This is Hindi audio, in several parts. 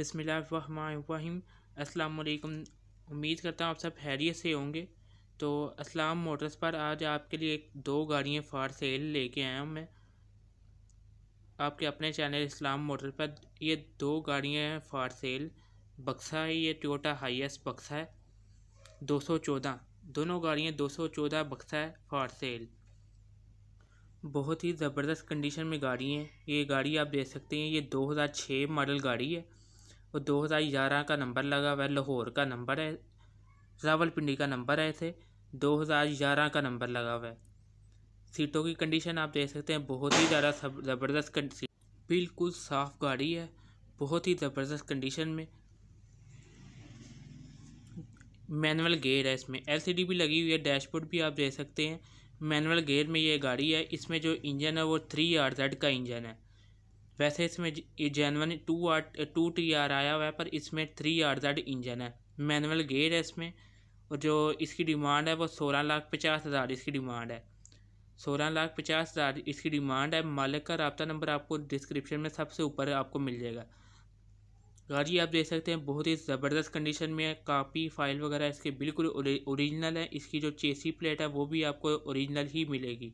बिसमीम अल्लाम उम्मीद करता हूँ आप सब हैरियत से होंगे तो असलाम मोटर्स पर आज आपके लिए दो गाड़ियाँ फार सेल लेके आया हूँ मैं आपके अपने चैनल इस्लाम मोटर पर ये दो गाड़ियाँ हैं फार सेल बक्सा है ये टोटा हाईएस बक्सा है दो सौ चौदह दोनों गाड़ियाँ दो सौ चौदह बक्सा है फार सेल बहुत ही ज़बरदस्त कंडीशन में गाड़ी हैं ये गाड़ी आप देख सकते हैं ये दो हज़ार छः मॉडल गाड़ी है और दो हज़ार ग्यारह का नंबर लगा हुआ है लाहौर का नंबर है रावलपिंडी का नंबर है इसे दो हज़ार ग्यारह का नंबर लगा हुआ है सीटों की कंडीशन आप देख सकते हैं बहुत ही ज़्यादा ज़बरदस्त सीट बिल्कुल साफ़ गाड़ी है बहुत ही ज़बरदस्त कंडीशन में मैनुअल गेयर है इसमें एलसीडी भी लगी हुई है डैशबोर्ड भी आप देख सकते हैं मैनुअल गेयर में ये गाड़ी है इसमें जो इंजन है वो थ्री आर जेड का इंजन है वैसे इसमें genuine two R two T R आया हुआ है पर इसमें थ्री आर जेड इंजन है मैनुअल गेयर है इसमें और जो इसकी डिमांड है वो सोलह लाख पचास हज़ार इसकी डिमांड है सोलह लाख पचास हज़ार इसकी डिमांड है मालिक का रबता नंबर आपको डिस्क्रिप्शन में सबसे ऊपर आपको मिल जाएगा गाड़ी आप देख सकते हैं बहुत ही ज़बरदस्त कंडीशन में है कापी फाइल वगैरह इसके बिल्कुल ओरिजिनल है इसकी जो चेसी प्लेट है वो भी आपको ओरिजिनल ही मिलेगी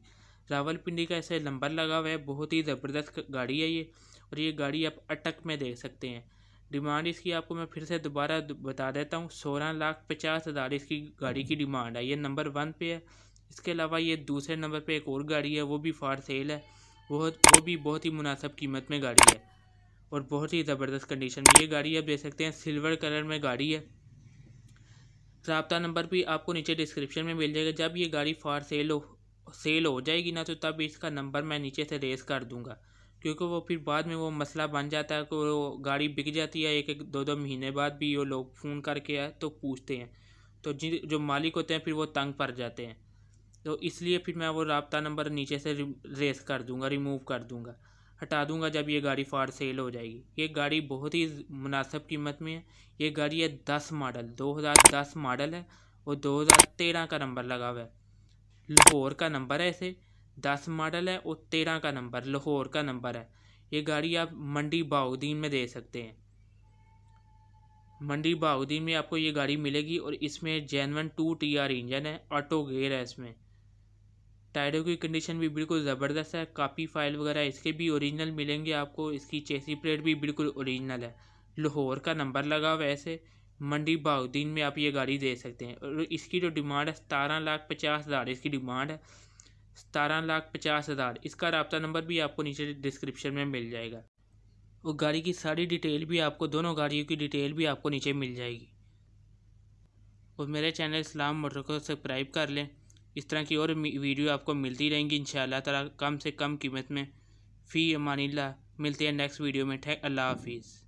रावलपिंडी का ऐसे नंबर लगा हुआ है बहुत ही ज़बरदस्त गाड़ी है ये और ये गाड़ी आप अटक में देख सकते हैं डिमांड इसकी आपको मैं फिर से दोबारा बता देता हूँ सोलह लाख पचास हज़ार इसकी गाड़ी की डिमांड है ये नंबर वन पे है इसके अलावा ये दूसरे नंबर पे एक और गाड़ी है वो भी फार सेल है बहुत वो, भी बहुत ही मुनासब कीमत में गाड़ी है और बहुत ही ज़बरदस्त कंडीशन में ये गाड़ी आप देख सकते हैं सिल्वर कलर में गाड़ी है रबता नंबर भी आपको नीचे डिस्क्रिप्शन में मिल जाएगा जब ये गाड़ी फार सेल हो सेल हो जाएगी ना तो तब इसका नंबर मैं नीचे से रेस कर दूँगा क्योंकि वो फिर बाद में वो मसला बन जाता है कि वो गाड़ी बिक जाती है एक एक दो दो महीने बाद भी वो लोग फ़ोन करके आए तो पूछते हैं तो जो मालिक होते हैं फिर वो तंग पड़ जाते हैं तो इसलिए फिर मैं वो रबता नंबर नीचे से रेस कर दूँगा रिमूव कर दूँगा हटा दूँगा जब ये गाड़ी फार सेल हो जाएगी ये गाड़ी बहुत ही मुनासब कीमत में है ये गाड़ी है दस मॉडल दो हज़ार दस मॉडल है और दो हज़ार तेरह का नंबर लगा हुआ है लाहौर का नंबर है इसे दस मॉडल है और तेरह का नंबर लाहौर का नंबर है ये गाड़ी आप मंडी बाउद्दीन में दे सकते हैं मंडी बाउद्दीन में आपको ये गाड़ी मिलेगी और इसमें genuine two T R engine है ऑटो गेयर है इसमें टायरों की कंडीशन भी बिल्कुल ज़बरदस्त है कापी फाइल वगैरह इसके भी ओरिजिनल मिलेंगे आपको इसकी चेसी प्लेट भी बिल्कुल ओरिजिनल है लाहौर का नंबर लगा हुआ है ऐसे मंडी दिन में आप ये गाड़ी दे सकते हैं और इसकी जो डिमांड है सतारह लाख पचास हज़ार इसकी डिमांड है सतारह लाख पचास हज़ार इसका रबता नंबर भी आपको नीचे डिस्क्रिप्शन में मिल जाएगा और गाड़ी की सारी डिटेल भी आपको दोनों गाड़ियों की डिटेल भी आपको नीचे मिल जाएगी और मेरे चैनल इस्लाम मोटर को सब्सक्राइब कर लें इस तरह की और वीडियो आपको मिलती रहेंगी इन शाला कम से कम कीमत में फ़ी मानी मिलते हैं नेक्स्ट वीडियो में ठेक अल्लाह हाफिज़